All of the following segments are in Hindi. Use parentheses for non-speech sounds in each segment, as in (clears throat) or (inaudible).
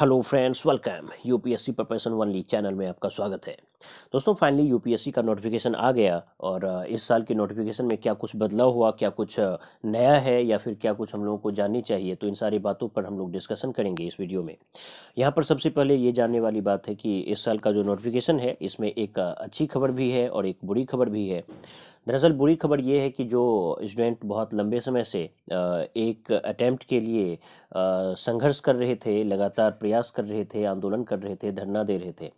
Hello friends welcome UPSC preparation only channel में आपका स्वागत है दोस्तों फाइनली यूपीएससी का नोटिफिकेशन आ गया और इस साल के नोटिफिकेशन में क्या कुछ बदलाव हुआ क्या कुछ नया है या फिर क्या कुछ हम लोगों को जाननी चाहिए तो इन सारी बातों पर हम लोग डिस्कशन करेंगे इस वीडियो में यहाँ पर सबसे पहले ये जानने वाली बात है कि इस साल का जो नोटिफिकेशन है इसमें एक अच्छी खबर भी है और एक बुरी खबर भी है दरअसल बुरी खबर ये है कि जो स्टूडेंट बहुत लंबे समय से एक अटैम्प्ट के लिए संघर्ष कर रहे थे लगातार प्रयास कर रहे थे आंदोलन कर रहे थे धरना दे रहे थे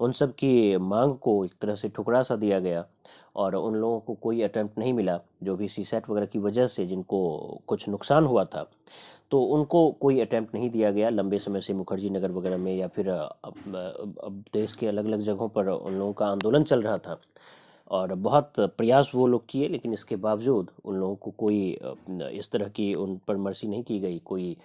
उन सब की मांग को एक तरह से ठुकरा सा दिया गया और उन लोगों को कोई अटैम्प्ट नहीं मिला जो भी सी सेट वगैरह की वजह से जिनको कुछ नुकसान हुआ था तो उनको कोई अटैम्प्ट नहीं दिया गया लंबे समय से मुखर्जी नगर वगैरह में या फिर अब, अब देश के अलग अलग जगहों पर उन लोगों का आंदोलन चल रहा था और बहुत प्रयास वो लोग किए लेकिन इसके बावजूद उन लोगों को कोई इस तरह की उन पर मर्सी नहीं की गई कोई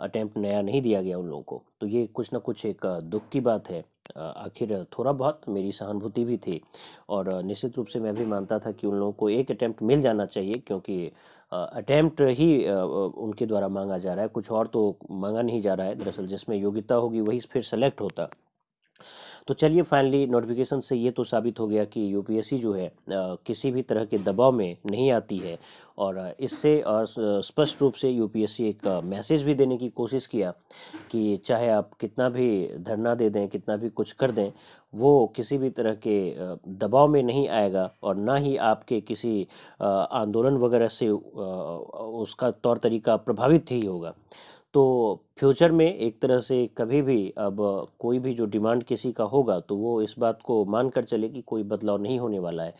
अटैम्प्ट नया नहीं दिया गया उन लोगों को तो ये कुछ ना कुछ एक दुख की बात है आखिर थोड़ा बहुत मेरी सहानुभूति भी थी और निश्चित रूप से मैं भी मानता था कि उन लोगों को एक अटैम्प्ट मिल जाना चाहिए क्योंकि अटैम्प्ट ही उनके द्वारा मांगा जा रहा है कुछ और तो मांगा नहीं जा रहा है दरअसल जिसमें योग्यता होगी वही फिर सेलेक्ट होता तो चलिए फाइनली नोटिफिकेशन से ये तो साबित हो गया कि यूपीएससी जो है किसी भी तरह के दबाव में नहीं आती है और इससे स्पष्ट रूप से यूपीएससी एक मैसेज भी देने की कोशिश किया कि चाहे आप कितना भी धरना दे दें कितना भी कुछ कर दें वो किसी भी तरह के दबाव में नहीं आएगा और ना ही आपके किसी आंदोलन वगैरह से उसका तौर तरीका प्रभावित ही होगा तो फ्यूचर में एक तरह से कभी भी अब कोई भी जो डिमांड किसी का होगा तो वो इस बात को मान कर चले कि कोई बदलाव नहीं होने वाला है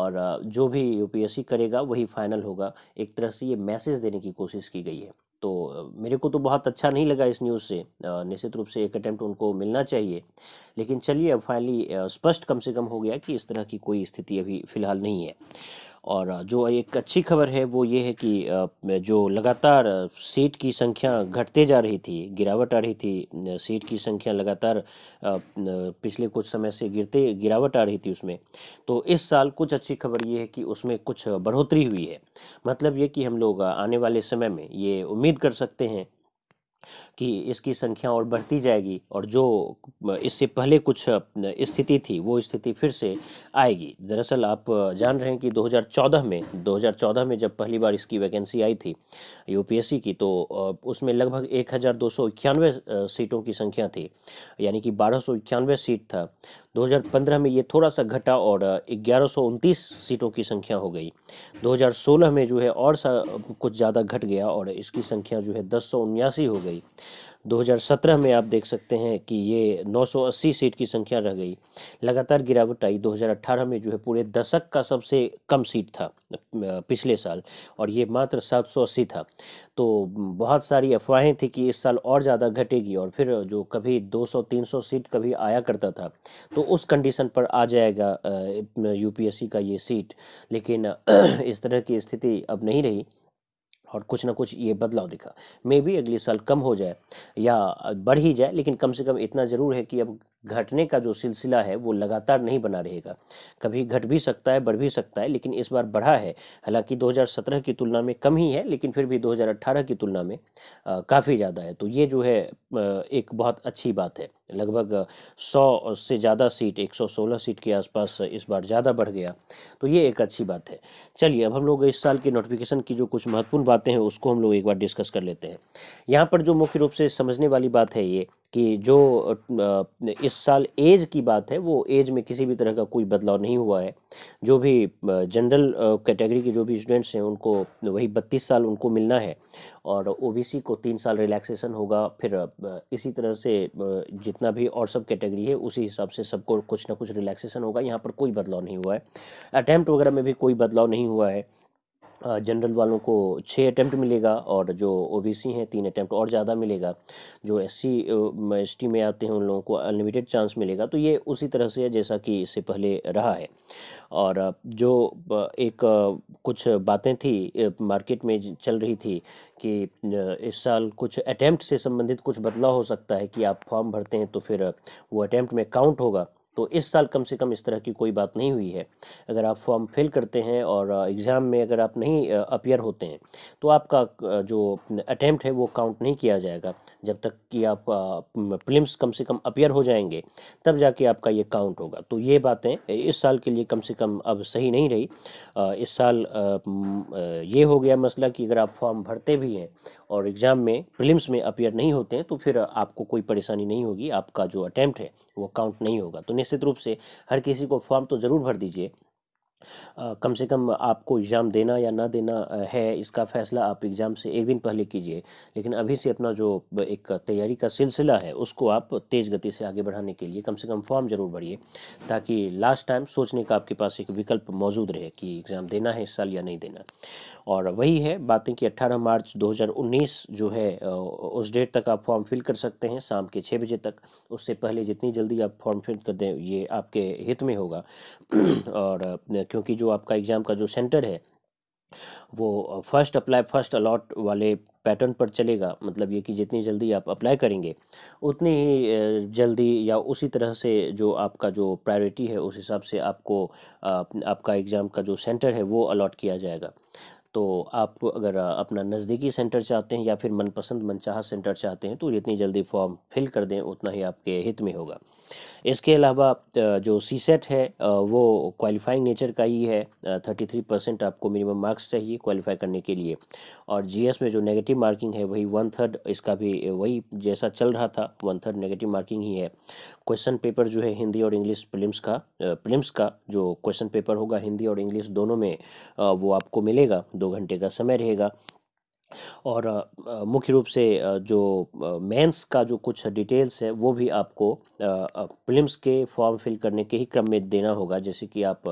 और जो भी यूपीएससी करेगा वही फाइनल होगा एक तरह से ये मैसेज देने की कोशिश की गई है तो मेरे को तो बहुत अच्छा नहीं लगा इस न्यूज़ से निश्चित रूप से एक अटैम्प्ट उनको मिलना चाहिए लेकिन चलिए अब फाइनली स्पष्ट कम से कम हो गया कि इस तरह की कोई स्थिति अभी फ़िलहाल नहीं है और जो एक अच्छी खबर है वो ये है कि जो लगातार सीट की संख्या घटते जा रही थी गिरावट आ रही थी सीट की संख्या लगातार पिछले कुछ समय से गिरते गिरावट आ रही थी उसमें तो इस साल कुछ अच्छी खबर ये है कि उसमें कुछ बढ़ोतरी हुई है मतलब ये कि हम लोग आने वाले समय में ये उम्मीद उम्मीद कर सकते हैं कि इसकी संख्या और बढ़ती जाएगी और जो इससे पहले कुछ स्थिति थी वो स्थिति फिर से आएगी दरअसल आप जान रहे हैं कि 2014 में 2014 में जब पहली बार इसकी वैकेंसी आई थी यूपीएससी की तो उसमें लगभग एक सीटों की संख्या थी यानी कि बारह सीट था 2015 में ये थोड़ा सा घटा और ग्यारह सीटों की संख्या हो गई 2016 में जो है और सा कुछ ज़्यादा घट गया और इसकी संख्या जो है दस हो गई गई 2017 में आप देख सकते हैं कि ये 980 सीट की संख्या रह गई लगातार गिरावट आई 2018 में जो है पूरे दशक का सबसे कम सीट था पिछले साल और ये मात्र 780 था तो बहुत सारी अफवाहें थी कि इस साल और ज़्यादा घटेगी और फिर जो कभी 200-300 सीट कभी आया करता था तो उस कंडीशन पर आ जाएगा यूपीएससी का ये सीट लेकिन (clears throat) इस तरह की स्थिति अब नहीं रही और कुछ ना कुछ ये बदलाव दिखा मे भी अगले साल कम हो जाए या बढ़ ही जाए लेकिन कम से कम इतना ज़रूर है कि अब घटने का जो सिलसिला है वो लगातार नहीं बना रहेगा कभी घट भी सकता है बढ़ भी सकता है लेकिन इस बार बढ़ा है हालांकि 2017 की तुलना में कम ही है लेकिन फिर भी 2018 की तुलना में काफ़ी ज़्यादा है तो ये जो है एक बहुत अच्छी बात है लगभग 100 से ज़्यादा सीट 116 सीट के आसपास इस बार ज़्यादा बढ़ गया तो ये एक अच्छी बात है चलिए अब हम लोग इस साल की नोटिफिकेशन की जो कुछ महत्वपूर्ण बातें हैं उसको हम लोग एक बार डिस्कस कर लेते हैं यहाँ पर जो मुख्य रूप से समझने वाली बात है ये कि जो इस साल एज की बात है वो एज में किसी भी तरह का कोई बदलाव नहीं हुआ है जो भी जनरल कैटेगरी के जो भी स्टूडेंट्स हैं उनको वही बत्तीस साल उनको मिलना है और ओबीसी को तीन साल रिलैक्सेशन होगा फिर इसी तरह से जितना भी और सब कैटेगरी है उसी हिसाब से सबको कुछ ना कुछ रिलैक्सेशन होगा यहाँ पर कोई बदलाव नहीं हुआ है अटैम्प्ट वगैरह में भी कोई बदलाव नहीं हुआ है जनरल वालों को छः अटैम्प्ट मिलेगा और जो ओबीसी हैं तीन अटैम्प्ट और ज़्यादा मिलेगा जो एससी एसटी में आते हैं उन लोगों को अनलिमिटेड चांस मिलेगा तो ये उसी तरह से है जैसा कि इससे पहले रहा है और जो एक कुछ बातें थी मार्केट में चल रही थी कि इस साल कुछ अटैम्प्ट से संबंधित कुछ बदलाव हो सकता है कि आप फॉर्म भरते हैं तो फिर वो अटैम्प्ट में काउंट होगा तो इस साल कम से कम इस तरह की कोई बात नहीं हुई है अगर आप फॉर्म फिल करते हैं और एग्ज़ाम में अगर आप नहीं अपियर होते हैं तो आपका जो अटैम्प्ट है वो काउंट नहीं किया जाएगा जब तक कि आप प्लिम्स कम से कम अपियर हो जाएंगे तब जाके आपका ये काउंट होगा तो ये बातें इस साल के लिए कम से कम अब सही नहीं रही इस साल ये हो गया मसला कि अगर आप फॉर्म भरते भी हैं और एग्ज़ाम में प्रिलिम्स में अपियर नहीं होते हैं तो फिर आपको कोई परेशानी नहीं होगी आपका जो अटैम्प्ट है वो काउंट नहीं होगा तो निश्चित रूप से हर किसी को फॉर्म तो ज़रूर भर दीजिए कम से कम आपको एग्ज़ाम देना या ना देना है इसका फ़ैसला आप एग्ज़ाम से एक दिन पहले कीजिए। लेकिन अभी से अपना जो एक तैयारी का सिलसिला है उसको आप तेज़ गति से आगे बढ़ाने के लिए कम से कम फॉर्म ज़रूर भरिए ताकि लास्ट टाइम सोचने का आपके पास एक विकल्प मौजूद रहे कि एग्ज़ाम देना है इस साल या नहीं देना। और वही है बातें कि अट्ठारह मार्च दो जो है उस डेट तक आप फॉर्म फ़िल कर सकते हैं शाम के छः बजे तक। उससे पहले जितनी जल्दी आप फॉर्म फ़िल कर दें ये आपके हित में होगा और क्योंकि जो आपका एग्ज़ाम का जो सेंटर है वो फर्स्ट अप्लाई फर्स्ट अलॉट वाले पैटर्न पर चलेगा मतलब ये कि जितनी जल्दी आप अप्लाई करेंगे उतनी ही जल्दी या उसी तरह से जो आपका जो प्रायोरिटी है उस हिसाब से आपको आपका एग्ज़ाम का जो सेंटर है वो अलॉट किया जाएगा तो आप अगर अपना नज़दीकी सेंटर चाहते हैं या फिर मनपसंद मनचाहा सेंटर चाहते हैं तो जितनी जल्दी फॉर्म फिल कर दें उतना ही आपके हित में होगा इसके अलावा जो सी सेट है वो क्वालिफाइंग नेचर का ही है थर्टी थ्री परसेंट आपको मिनिमम मार्क्स चाहिए क्वालिफाई करने के लिए और जीएस में जो नेगेटिव मार्किंग है वही वन थर्ड इसका भी वही जैसा चल रहा था वन थर्ड नेगेटिव मार्किंग ही है क्वेश्चन पेपर जो है हिंदी और इंग्लिश प्रिलिम्स का प्रिलिम्स का जो क्वेश्चन पेपर होगा हिंदी और इंग्लिश दोनों में वो आपको मिलेगा दो घंटे का समय रहेगा और मुख्य रूप से जो मेंस का जो कुछ डिटेल्स है वो भी आपको प्रिलिम्स के फॉर्म फिल करने के ही क्रम में देना होगा जैसे कि आप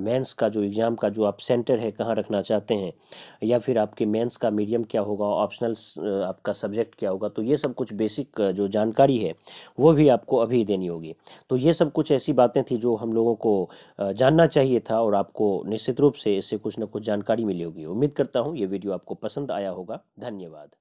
मेंस का जो एग्ज़ाम का जो आप सेंटर है कहाँ रखना चाहते हैं या फिर आपके मेंस का मीडियम क्या होगा ऑप्शनल आपका सब्जेक्ट क्या होगा तो ये सब कुछ बेसिक जो जानकारी है वो भी आपको अभी देनी होगी तो ये सब कुछ ऐसी बातें थी जो हम लोगों को जानना चाहिए था और आपको निश्चित रूप से इससे कुछ ना कुछ जानकारी मिली होगी उम्मीद करता हूँ ये वीडियो आपको पसंद आया होगा धन्यवाद